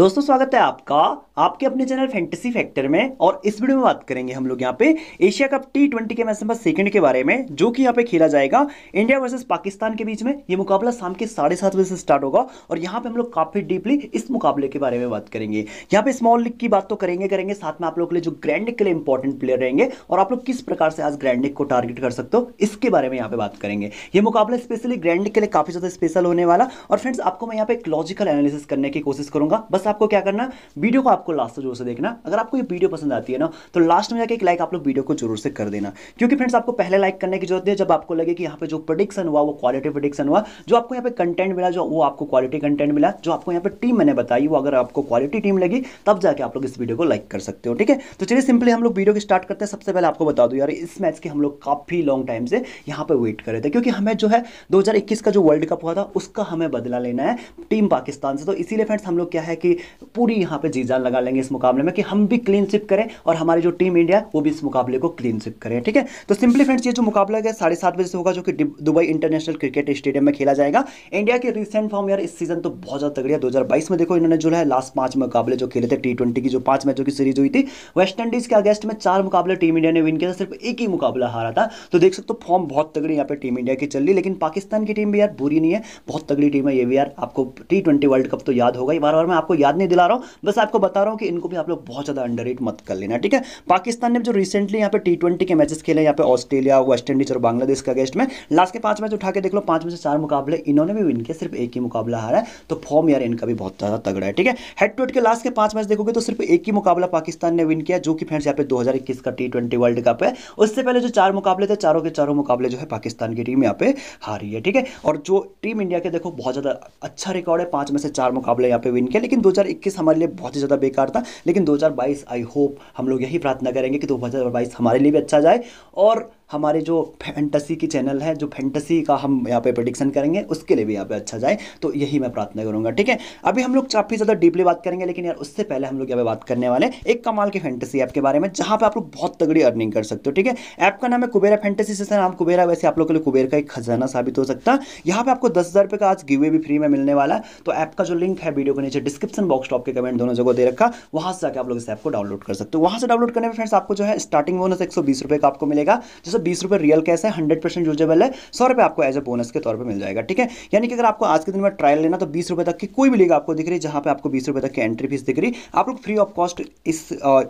दोस्तों स्वागत है आपका आपके अपने चैनल फैंटेसी फैक्टर में और इस वीडियो में बात करेंगे हम लोग यहाँ पे एशिया कप टी ट्वेंटी के मैच नंबर सेकंड के बारे में जो कि यहाँ पे खेला जाएगा इंडिया वर्सेस पाकिस्तान के बीच में ये मुकाबला शाम के साढ़े सात बजे से स्टार्ट होगा और यहाँ पे हम लोग काफी डीपली इस मुकाबले के बारे में बात करेंगे यहाँ पे स्मॉल लीग की बात तो करेंगे करेंगे साथ में आप लोग के लिए जो ग्रैंड के लिए इंपॉर्टेंट प्लेयर रहेंगे और आप लोग किस प्रकार से आज ग्रैंड को टारगेट कर सकते हो इसके बारे में यहाँ पे बात करेंगे ये मुकाबला स्पेशली ग्रैंड के लिए काफी ज्यादा स्पेशल होने वाला और फ्रेंड्स आपको मैं यहाँ पे एक लॉजिकल एनालिसिस करने की कोशिश करूंगा बस आपको क्या करना वीडियो को आपको लास्ट तक जोर से देखना अगर आपको ये वीडियो पसंद आती है ना तो लास्ट में जाकर एक लाइक आप लोग वीडियो को जरूर से कर देना क्योंकि फ्रेंड्स आपको पहले लाइक करने की जरूरत है जब आपको लगे कि यहाँ पे जो प्रोडिक्शन हुआ वो क्वालिटी प्रोडिक्शन हुआ जो आपको यहाँ पे कंटेंट मिला जो वो आपको क्वालिटी कंटेंट मिला जो आपको यहाँ पे टीम मैंने बताई वो अगर आपको क्वालिटी टीम लगी तब जाके आप लोग इस वीडियो को लाइक कर सकते हो ठीक है तो चलिए सिंपली हम लोग वीडियो को स्टार्ट करते हैं सबसे पहले आपको बता दो यार इस मैच के हम लोग काफ़ी लॉन्ग टाइम से यहाँ पर वेट कर रहे थे क्योंकि हमें जो है दो का जो वर्ल्ड कप हुआ था उसका हमें बदला लेना है टीम पाकिस्तान से तो इसीलिए फ्रेंड्स हम लोग क्या है कि पूरी यहाँ पे जी जान लगा लेंगे इस मुकाबले में कि हम भी क्लीन स्विप करें और हमारी जो टीम इंडिया वो भी इस मुकाबले को क्लीन स्विप करें ठीक है तो सिंपली फ्रेंड्स ये जो मुकाबला है साढ़े सात बजे से होगा जो कि दुबई इंटरनेशनल क्रिकेट स्टेडियम में खेला जाएगा इंडिया के रिसेंट फॉर्म यार इस सीजन तो बहुत ज़्यादा तगड़ी है दो में देखो इन्होंने जो है लास्ट पांच मुकाबले जो खेले थे टी की जो पांच मैचों की सीरीज हुई थी वेस्ट इंडीज के अगेंस्ट में चार मुकाबले टीम इंडिया ने विन किया था सिर्फ एक ही मुकाबला हारा था तो देख सकते हो फॉर्म बहुत तगड़ी यहाँ पर टीम इंडिया की चल रही लेकिन पाकिस्तान की टीम भी यार बुरी नहीं है बहुत तगड़ी टीम है ये भी यार आपको टी वर्ल्ड कप तो याद होगा ही बार बार मैं आपको याद याद नहीं दिला रहा हूँ बस आपको बता रहा हूँ कि इनको भी आप लोग बहुत ज़्यादा अंडर मत कर लेना ठीक है पाकिस्तान ने जो रिसेंटली यहाँ पे टी के मैचेस खेले यहाँ पे ऑस्ट्रेलिया वेस्ट इंडीज और बांग्लादेश के अगेंस्ट में लास्ट के पांच मैच उठा के देख लो पांच में से चार मुकाबले इन्होंने भी विन के सिर्फ एक ही मुकाबला हारा है तो फॉर्म यार इनका भी बहुत ज़्यादा तगड़ा है ठीक है हेड टू हेड के लास्ट के पांच मैच देखोगे तो सिर्फ एक ही मुकाबला पाकिस्तान ने विन किया जो कि फ्रेंड्स यहाँ पे दो का टी वर्ल्ड कप है उससे पहले जो चार मुकाबले थे चारों के चारों मुकाबले जो है पाकिस्तान की टीम यहाँ पे हारी है ठीक है और जो टीम इंडिया के देखो बहुत ज़्यादा अच्छा रिकॉर्ड है पांच में से चार मुकाबले यहाँ पे विन किया लेकिन दो 2021 हमारे लिए बहुत ही ज़्यादा बेकार था लेकिन 2022 आई होप हम लोग यही प्रार्थना करेंगे कि 2022 हमारे लिए भी अच्छा जाए और हमारे जो फैंटसी की चैनल है जो फैंटसी का हम यहाँ पे प्रडिक्शन करेंगे उसके लिए भी यहाँ पे अच्छा जाए तो यही मैं प्रार्थना करूँगा ठीक है अभी हम लोग काफ़ी ज़्यादा डीपली बात करेंगे लेकिन यार उससे पहले हम लोग यहाँ पे बात करने वाले एक कमाल के फैंटसी ऐप के बारे में जहाँ पे आप लोग बहुत तगड़ी अर्निंग कर सकते हो ठीक है ऐप का नाम है कुबेरा फैंटसी से नाम कुबेरा वैसे आप लोग के लिए कुबेर का एक खजाना साबित हो सकता है यहाँ पे आपको दस हज़ार का आज गिवे भी फ्री में मिलने वाला है तो ऐप का जो लिंक है वीडियो के नीचे डिस्क्रिप्शन बॉक्स टॉप के कमेंट दोनों जगह दे रखा वहाँ से आप लोग इस ऐप को डाउनलोड कर सकते हो वहाँ से डाउनलोड करने में फ्रेंड्स आपको जो है स्टार्टिंग बोनस एक सौ का आपको मिलेगा जैसे बीस रुपये रियल कैश है हंड्रेड परसेंट यूजेबल है सौ रुपए आपको एज ए बोनस के तौर पर मिल जाएगा ठीक है यानी कि अगर आपको आज के दिन में ट्रायल लेना तो बीस रुपए तक की कोई भी लीग आपको दिख रही जहां पर आपको बीस रुपए तक की एंट्री फीस दिख रही आप लोग फ्री ऑफ कॉस्ट इस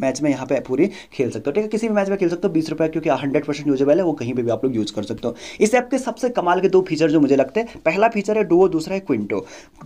मैच में यहाँ पर पूरी खेल सकते हो ठीक है किसी भी मैच में खेल सकते हो बीस रुपए क्योंकि हंड्रेड परसेंट यूजेबल है वो कहीं पर भी आप लोग यूज कर सकते हो इस ऐप के सबसे कमाल के दो फीचर जो मुझे लगते हैं पहला फीचर है डुओ दूसरा है क्विंटो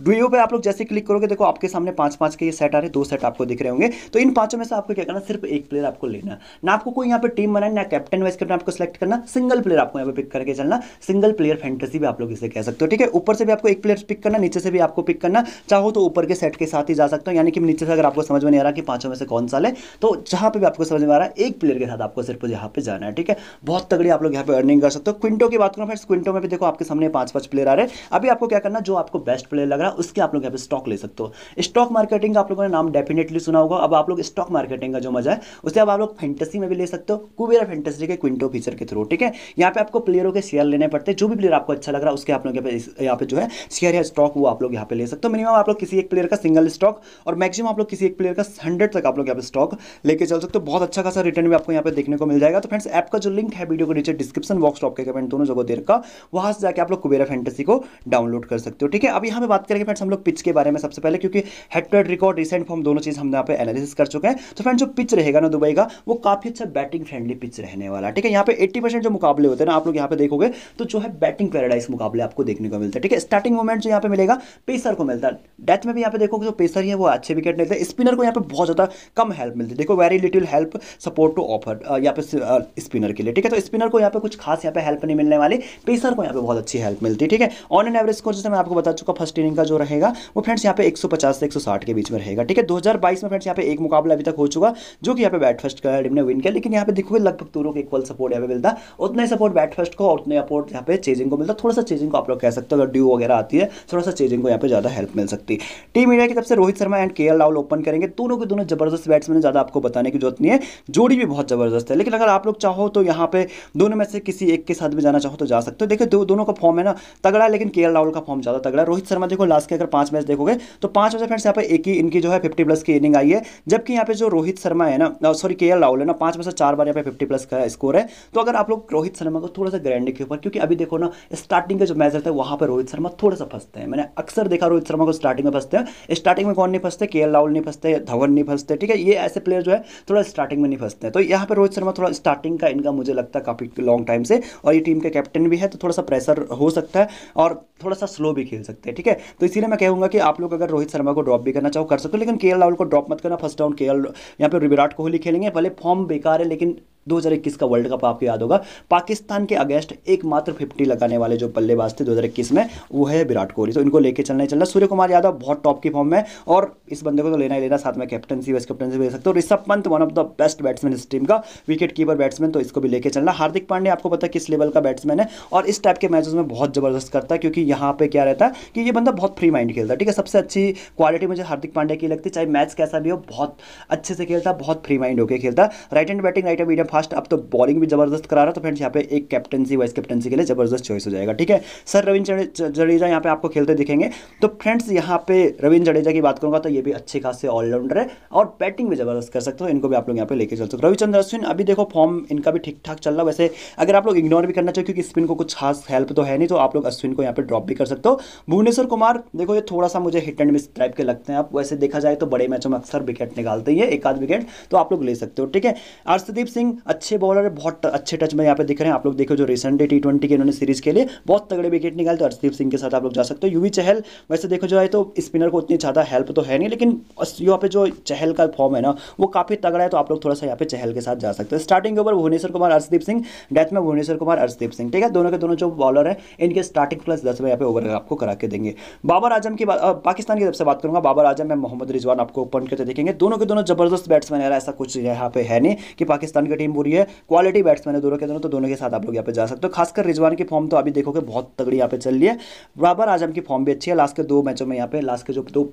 डुओ पर आप लोग जैसे क्लिक करोगे देखो आपके सामने पांच पांच के ये सेट आ रहे दो सेट आपको दिख रहे होंगे तो इन पांचों में से आपको क्या करना सिर्फ एक प्लेयर आपको लेना ना आपको कोई यहाँ पर टीम बनाए ना कैप्टन वाइस कैप्टन आपको सेलेक्ट करना सिंगल प्लेयर आपको यहाँ पे पिक करके चलना सिंगल प्लेयर फैंटेसी भी आप लोग इसे कह सकते हो ठीक है ऊपर से भी आपको एक प्लेयर पिक करना नीचे से भी आपको पिक करना चाहो तो ऊपर के सेट के साथ ही जा सकते हो यानी कि नीचे से अगर आपको समझ में नहीं आ रहा कि पांचों में से कौन सा ले तो जहां पर भी आपको समझ में आ रहा है एक प्लेयर के साथ आपको सिर्फ यहाँ पे जाना है ठीक है बहुत तगड़ी आप लोग यहाँ पे अर्निंग कर सकते हो क्विंटो की बात करो फ्रेंड्स क्विंटो में भी देखो आपके सामने पांच पांच प्लेयर आ रहे हैं अभी आपको क्या करना जो आपको बेस्ट प्लेयर लग रहा है उसके आप लोग यहाँ पे स्टॉक ले सकते हो स्टॉक मार्केटिंग का आप लोगों ने नाम डेफिनेटली सुना होगा अब आप लोग स्टॉक मार्केटिंग का जो मजा है उसे अब आप लोग फैंटेसी में भी ले सकते हो कुबेरा फैंटेसी के क्विंटो भी वेंचर के थ्रू ठीक है यहाँ पे आपको प्लेयरों के शेयर लेने पड़ते हैं जो भी प्लेयर आपको अच्छा लग रहा है उसके आप लोग यहाँ पे जो है शेयर या स्टॉक वो आप लोग यहाँ पे ले सकते हो मिनिमम आप लोग किसी एक प्लेयर का सिंगल स्टॉक और मैक्सिमम आप लोग किसी एक प्लेयर का हंड्रेड तक आप लोग यहाँ पे स्टॉक लेके चल सकते हो बहुत अच्छा खासा रिटर्न भी आपको यहाँ पे देखने को मिल जाएगा तो फ्रेंड्स ऐप का जो लिंक है वीडियो को नीचे डिस्क्रिप्शन बॉक्स टॉप के कमेंट दोनों जगह देर का वहां से जाकर आप लोग कुबेरा फैंटेसी को डाउनलोड कर सकते हो ठीक है अब यहाँ पे बात करेंगे फ्रेंड्स हम लोग पिच के बारे में सबसे पहले क्योंकि हेड रिकॉर्ड रिसेंट फॉर्म दोनों चीज़ हम यहाँ पे एनालिसिस कर चुके हैं तो फ्रेंड्स जो पिच रहेगा ना दुबई का वो काफ़ी अच्छा बैटिंग फ्रेंडली पिच रहने वाला ठीक है यहाँ पे एट्टी परसेंट जो मुकाबले होते हैं ना आप लोग यहाँ पे देखोगे तो जो है बैटिंग पैराडाइज मुकाबले आपको देखने को मिलता है ठीक है स्टार्टिंग मोमेंट जो यहाँ पे मिलेगा पेसर को मिलता है डेथ में भी यहाँ पे देखोगे जो पेसर है वो अच्छे विकेट लेते हैं स्पिनर को यहाँ पे बहुत ज़्यादा कम हेल्प मिलती है देखो very little help support to offer यहाँ पे स्पिनर के लिए ठीक है तो स्पिनर को यहाँ पे कुछ खास यहाँ पे हेल्प नहीं मिलने वाली पेसर को यहाँ पे बहुत अच्छी हेल्प मिलती है ठीक है ऑन एन एवरेज स्कोर जैसे मैं आपको बता चुका फर्स्ट इनिंग का जो रहेगा वो फ्रेंड्स यहाँ पे एक से एक के बीच में रहेगा ठीक है दो में फ्रेंड्स यहाँ पे एक मुकाबला अभी तक हो चुका जो कि यहाँ पे बैट फर्स्ट कर टीम ने विन किया लेकिन यहाँ पे देखोगे लगभग दोनों के इक्वल सपोर्ट यहाँ पे पे मिलता है उतना ही सपोर्ट बैट फर्स्ट को उतना सपोर्ट यहाँ पे चेजिंग को मिलता थोड़ा सा चेजिंग को आप लोग कह सकते हो अगर ड्यू वगैरह आती है थोड़ा सा चेजिंग को यहाँ पे ज़्यादा हेल्प मिल सकती है टीम इंडिया की तरफ से रोहित शर्मा एंड के राहुल ओपन करेंगे दोनों के दोनों जबरदस्त बैट्समैन ज़्यादा आपको बताने की जरूरत नहीं है जोड़ी भी बहुत ज़बरदस्त है लेकिन अगर आप लोग चाहो तो यहाँ पे दोनों में से किसी एक के साथ भी जाना चाहो तो जा सकते हो देखिए दो, दोनों का फॉर्म है ना तगड़ा है लेकिन के राहुल का फॉर्म ज़्यादा तगड़ा है रोहित शर्मा देखो लास्ट के अगर पांच मैच देखोगे तो पांच मैच फ्रेंड्स यहाँ पे एक ही इनकी जो है फिफ्टी प्लस की इनिंग आई है जबकि यहाँ पे जो रोहित शर्मा है ना सॉरी के राहुल है ना पांच में से चार बार यहाँ पे फिफ्टी प्लस का स्कोर है तो अगर आप लोग रोहित शर्मा को थोड़ा सा ग्रैंड के ऊपर क्योंकि अभी देखो ना स्टार्टिंग का जो मैच रहता है वहाँ पर रोहित शर्मा थोड़ा सा फंसते हैं मैंने अक्सर देखा रोहित शर्मा को स्टार्टिंग में फंसते हैं स्टार्टिंग में कौन नहीं फंसते के राहुल नहीं फंसते धवन नहीं फंसते ठीक है ये ऐसे प्लेयर जो है थोड़ा स्टार्टिंग में नहीं फंसते हैं तो यहाँ पर रोहित शर्मा थोड़ा स्टार्टिंग का इनका मुझे लगता है काफ़ी लॉन्ग टाइम से और ये टीम के कैप्टन भी है तो थोड़ा सा प्रेशर हो सकता है और थोड़ा सा स्लो भी खेल सकते हैं ठीक है तो इसीलिए मैं कहूँगा कि आप लोग अगर रोहित शर्मा को ड्रॉप भी करना चाहो कर सकते हो लेकिन के राहुल को ड्रॉप मत करना फर्स्ट डाउन के यहाँ पर विराट कोहली खेलेंगे भले फॉर्म बेकार है लेकिन 2021 का वर्ल्ड कप आपको याद होगा पाकिस्तान के अगेंस्ट एकमात्र फिफ्टी लगाने वाले जो बल्लेबाज थे 2021 में वो है विराट कोहली तो इनको लेके चलना चलना सूर्य कुमार यादव बहुत टॉप की फॉर्म में और इस बंदे को तो लेना ही लेना साथ में कैप्टनसी वेस्ट कैप्टनसी ले सकते हो Rishabh Pant one of the best batsman इस टीम का विकेट कीपर बैट्समैन तो इसको भी लेकर चलना हार्दिक पांडे आपको पता किस लेवल का बैट्समैन है और इस टाइप के मैचेस में बहुत जबरदस्त करता है क्योंकि यहाँ पे क्या रहता है कि ये बंदा बहुत फ्री माइंड खेलता है ठीक है सबसे अच्छी क्वालिटी मुझे हार्दिक पांडे की लगती है चाहे मैच कैसा भी हो बहुत अच्छे से खेलता है बहुत फ्री माइंड होकर खेलता है right hand batting right hand medium fast अब तो बॉलिंग भी जबरदस्त करा रहा है तो फ्रेंड्स यहाँ पे एक कैप्टनसी वाइस कैप्टनसी के लिए जबरदस्त चॉइस हो जाएगा ठीक है सर रविंद्र जडेजा यहाँ पे आपको खेलते दिखेंगे तो फ्रेंड्स यहाँ पे रविंद्र जडेजा की बात करूंगा तो ये भी अच्छे खासे ऑलराउंडर है और बैटिंग भी जबरदस्त कर सकते हो इनको भी आप लोग यहाँ पे लेके चल सकते हो रविचंद्र अश्विन अभी देखो फॉर्म इनका भी ठीक ठाक चल रहा है वैसे अगर आप लोग इग्नोर भी करना चाहिए क्योंकि स्पिन को कुछ खास हेल्प तो है नहीं तो आप लोग अश्विन को यहाँ पे ड्रॉप भी कर सकते हो भुवनेश्वर कुमार देखो ये थोड़ा सा मुझे हिट एंड मिस टाइप के लगते हैं आप वैसे देखा जाए तो बड़े मैचों में अक्सर विकेट निकालते हैं एक आध विकेट तो आप लोग ले सकते हो ठीक है अर्षदीप सिंह अच्छे बॉलर बहुत अच्छे टच में यहाँ पे दिख रहे हैं आप लोग देखो जो रिसेंट टी ट्वेंटी के इन्होंने सीरीज के लिए बहुत तगड़े विकेट निकाले तो हरदीप सिंह के साथ आप लोग जा सकते हो युवी चहल वैसे देखो जाए तो स्पिनर को इतनी ज़्यादा हेल्प तो है नहीं लेकिन यहाँ पे जो चहल का फॉर्म है ना वो काफ़ी तगड़ा है तो आप लोग थोड़ा सा यहाँ पे चहल के साथ जा सकते हो starting over Bhuvneshwar Kumar Arshdeep Singh death में भुवनेश्वर कुमार अर्शदीप सिंह ठीक है दोनों के दोनों जो बॉलर हैं इनके स्टार्टिंग प्लस दस में यहाँ पे ओवर आपको करा के देंगे बाबर आजम की पाकिस्तान की तरफ से बात करूंगा बाबर आजम मैं मोहम्मद रिजवान आपको ओपन करते देखेंगे दोनों के दोनों जबरदस्त बैट्समैन है ऐसा कुछ यहाँ पे है नहीं कि पाकिस्तान की टीम टीम बुरी है क्वालिटी बैट्समैन है दोनों के दोनों तो दोनों के साथ आप लोग यहाँ पे जा सकते हो खासकर रिजवान की फॉर्म तो अभी देखोगे बहुत तगड़ी यहाँ पे चल रही है बाबर आजम की फॉर्म भी अच्छी है लास्ट के दो मैचों में यहाँ पे लास्ट के जो दो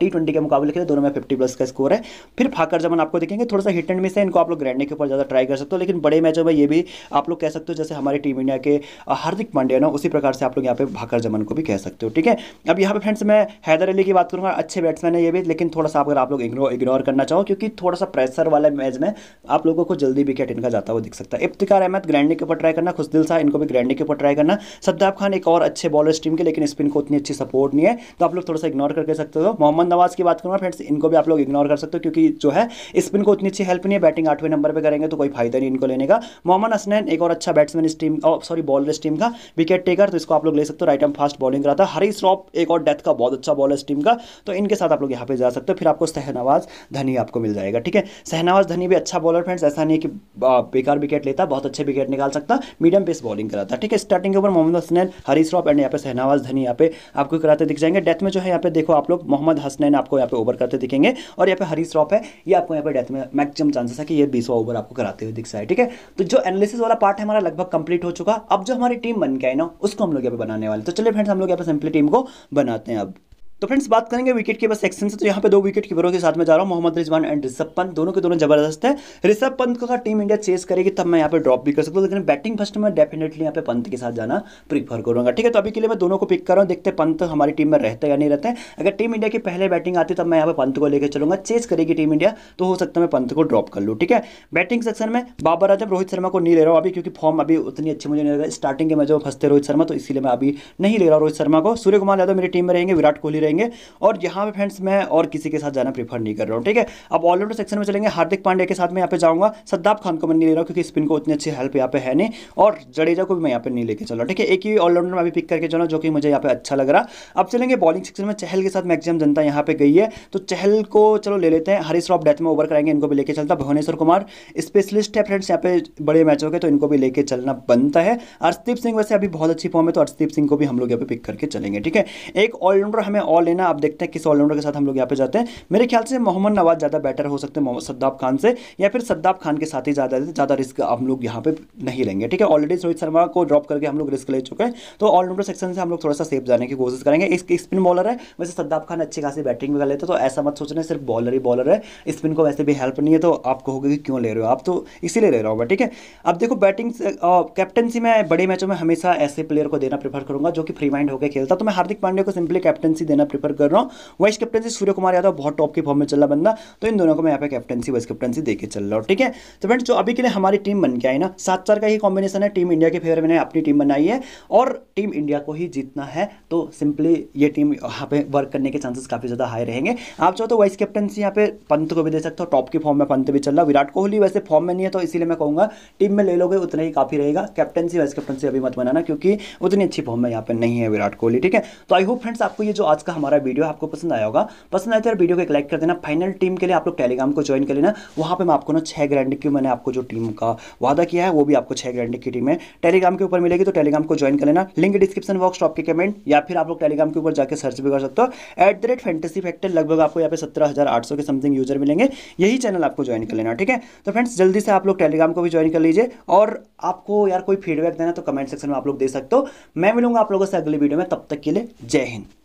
टी ट्वेंटी के मुकाबले खेले दोनों में फिफ्टी प्लस का स्कोर है फिर फाकर जमन आपको देखेंगे थोड़ा सा हिट एंड मिस है इनको आप लोग ग्रैंडने के ऊपर ज़्यादा ट्राई कर सकते हो लेकिन बड़े मैचों में ये भी आप लोग कह सकते हो जैसे हमारी टीम इंडिया के हार्दिक पांडे ना उसी प्रकार से आप लोग यहाँ पे भाकर जमन को भी कह सकते हो ठीक है अब यहाँ पे फ्रेंड्स मैं हैदर अली की बात करूँगा अच्छे बैट्समैन है ये भी लेकिन थोड़ा सा अगर आप लोग इग्नोर करना चाहो क्योंकि थोड़ा सा प्रेशर वाला मैच में आप लोगों को जल्दी विकेट विकेट इनका जाता हुआ दिख सकता है इफ्तिकार अहमद ग्रैंडी के ऊपर ट्राई करना खुशदिल दिल इनको भी ग्रैंडी के ऊपर ट्राई करना सद्दाब खान एक और अच्छे बॉलर टीम के लेकिन स्पिन को उतनी अच्छी सपोर्ट नहीं है तो आप लोग थोड़ा सा इग्नोर करके सकते हो मोहम्मद नवाज की बात करूँगा फ्रेंड्स इनको भी आप लोग इग्नोर कर सकते हो क्योंकि जो है स्पिन को उतनी अच्छी हेल्प नहीं है बैटिंग आठवें नंबर पर करेंगे तो कोई फायदा नहीं इनको लेने का मोहम्मद हसनैन एक और अच्छा बैट्समैन इस टीम सॉरी बॉलर इस टीम का विकेट टेकर तो इसको आप लोग ले सकते हो राइट एम फास्ट बॉलिंग कराता हरी श्रॉप एक और डेथ का बहुत अच्छा बॉलर इस टीम का तो इनके साथ आप लोग यहाँ पे जा सकते हो फिर आपको सहनवाज धनी आपको मिल जाएगा ठीक है सहनवाज धनी भी अच्छा बॉलर फ्रेंड्स ऐसा नहीं है कि बेकार विकेट लेता बहुत अच्छे विकेट निकाल सकता मीडियम पेस बॉलिंग कराता ठीक है स्टार्टिंग के ऊपर मोहम्मद हसनैन हरी श्रॉफ एंड यहाँ पे शहनावाज धनी यहाँ पे आपको कराते दिख जाएंगे डेथ में जो है यहाँ पे देखो आप लोग मोहम्मद हसनैन आपको यहाँ पे ओवर करते दिखेंगे और यहाँ पे हरी श्रॉफ है ये आपको यहाँ पे डेथ में मैक्सिमम चांसेस है कि ये बीसवा ओवर आपको कराते हुए दिख जाए ठीक है तो जो एनालिसिस वाला पार्ट है हमारा लगभग कंप्लीट हो चुका अब जो हमारी टीम बन गया है ना उसको हम लोग यहाँ पे बनाने वाले तो चलिए फ्रेंड्स हम लोग यहाँ पे सिंपली टीम को बनाते हैं अब तो फ्रेंड्स बात करेंगे विकेट कीपर सेक्शन से तो यहाँ पे दो विकेट कीपरों के साथ में जा रहा हूँ मोहम्मद रिजवान एंड ऋषभ पंत दोनों के दोनों जबरदस्त है ऋषभ पंत को साथ टीम इंडिया चेस करेगी तब मैं यहाँ पे ड्रॉप भी कर सकता हूँ लेकिन बैटिंग फर्स्ट में डेफिनेटली यहाँ पे पंत के साथ जाना प्रीफर करूंगा ठीक है तो अभी के लिए मैं दोनों को पिक कर रहा हूँ देखते पंत हमारी टीम में रहते या नहीं रहते अगर टीम इंडिया की पहले बैटिंग आती तब मैं यहाँ पे पंत को लेकर चलूंगा चेस करेगी टीम इंडिया तो हो सकता है मैं पंत को ड्रॉप कर लूँ ठीक है बैटिंग सेक्शन में बाबर आजम रोहित शर्मा को नहीं ले रहा हूँ अभी क्योंकि फॉर्म अभी उतनी अच्छी मुझे नहीं लगा स्टार्टिंग के में जो फंसते रोहित शर्मा तो इसीलिए मैं अभी नहीं ले रहा हूँ रोहित शर्मा को सूर्य कुमार यादव मेरी टीम में रहेंगे विराट कोहली रहेंगे और यहाँ पे फ्रेंड्स मैं और किसी के साथ जाना प्रीफर नहीं कर रहा हूँ ठीक है अब ऑलराउंडर सेक्शन में चलेंगे हार्दिक पांड्या के साथ मैं यहाँ पे जाऊँगा सद्दाब खान को मैं नहीं ले रहा हूँ क्योंकि स्पिन को उतनी अच्छी हेल्प यहाँ पे है नहीं और जडेजा को भी मैं यहाँ पे नहीं लेकर चल रहा ठीक है एक ही ऑलराउंडर में अभी पिक करके चला जो कि मुझे यहाँ पे अच्छा लग रहा अब चलेंगे बॉलिंग सेक्शन में चहल के साथ मैक्सिमम जनता यहाँ पे गई है तो चहल को चलो ले लेते हैं हरी श्रॉफ डेथ में ओवर कराएंगे इनको भी लेके चलता भुवनेश्वर कुमार स्पेशलिस्ट है फ्रेंड्स यहाँ पे बड़े मैचों के तो इनको भी लेके चलना बनता है अर्शदीप सिंह वैसे अभी बहुत अच्छी फॉर्म है तो अर्शदीप सिंह को भी हम लोग यहाँ पे पिक करके चलेंगे ठीक है एक ऑलराउंडर हमें ऑल बॉल लेना आप देखते हैं किस ऑलराउंडर के साथ हम लोग यहाँ पे जाते हैं मेरे ख्याल से मोहम्मद नवाज ज़्यादा बेटर हो सकते हैं मोहम्मद सद्दाब खान से या फिर सद्दाब खान के साथ ही ज़्यादा ज़्यादा रिस्क हम लोग यहाँ पे नहीं लेंगे ठीक है ऑलरेडी रोहित शर्मा को ड्रॉप करके हम लोग रिस्क ले चुके हैं तो ऑलराउंडर सेक्शन से हम लोग थोड़ा सा सेफ जाने की कोशिश करेंगे इस स्पिन बॉलर है वैसे सद्दाब खान अच्छी खासी बैटिंग भी कर लेते तो ऐसा मत सोचना सिर्फ बॉलर ही बॉलर है स्पिन को वैसे भी हेल्प नहीं है तो आप कहोगे कि क्यों ले रहे हो आप तो इसीलिए ले रहा होगा ठीक है अब देखो बैटिंग कैप्टनसी में बड़े मैचों में हमेशा ऐसे प्लेयर को देना प्रेफर करूंगा जो कि फ्री माइंड होकर खेलता तो मैं हार्दिक पांडे को सिंपली कैप्टनसी देना प्रीफर कर रहा हूँ वाइस कैप्टनसी सूर्य कुमार यादव बहुत टॉप के फॉर्म में चल रहा बंदा तो इन दोनों को मैं यहाँ पे कैप्टनसी वाइस कैप्टनसी देकर चल रहा हूँ ठीक है तो फ्रेंड्स जो अभी के लिए हमारी टीम बन के आई ना सात चार का ही कॉम्बिनेशन है टीम इंडिया के फेवर मैंने अपनी टीम बनाई है और टीम इंडिया को ही जीतना है तो सिंपली ये टीम यहाँ पे वर्क करने के चांसेस काफ़ी ज़्यादा हाई रहेंगे आप चाहो तो वाइस कैप्टनसी यहाँ पे पंत को भी दे सकते हो टॉप के फॉर्म में पंत भी चल रहा विराट कोहली वैसे फॉर्म में नहीं है तो इसलिए मैं कहूँगा टीम में ले लोगे उतना ही काफ़ी रहेगा कैप्टनसी वाइस कैप्टनसी अभी मत बनाना क्योंकि उतनी अच्छी फॉर्म में यहाँ पे नहीं है विराट कोहली ठीक है तो आई होप फ्रेंड्स आपको ये जो आज का का हमारा वीडियो आपको पसंद आया होगा पसंद आया तो वीडियो को एक लाइक कर देना फाइनल टीम के लिए आप लोग टेलीग्राम को ज्वाइन कर लेना वहाँ पर मैं आपको ना छः ग्रैंड की मैंने आपको जो टीम का वादा किया है वो भी आपको छः ग्रैंड की टीम है टेलीग्राम के ऊपर मिलेगी तो टेलीग्राम को ज्वाइन कर लेना लिंक डिस्क्रिप्शन बॉक्स टॉप के कमेंट या फिर आप लोग टेलीग्राम के ऊपर जाकर सर्च भी कर सकते हो at the rate fantasy factor लगभग आपको यहाँ पे सत्रह हज़ार आठ सौ के समथिंग यूजर मिलेंगे यही चैनल आपको ज्वाइन कर लेना ठीक है तो फ्रेंड्स जल्दी से आप लोग टेलीग्राम को भी ज्वाइन कर लीजिए और आपको यार कोई फीडबैक देना तो कमेंट सेक्शन में आप लोग दे सकते हो मैं मिलूंगा आप लोगों से अगली वीडियो में तब तक के लिए जय हिंद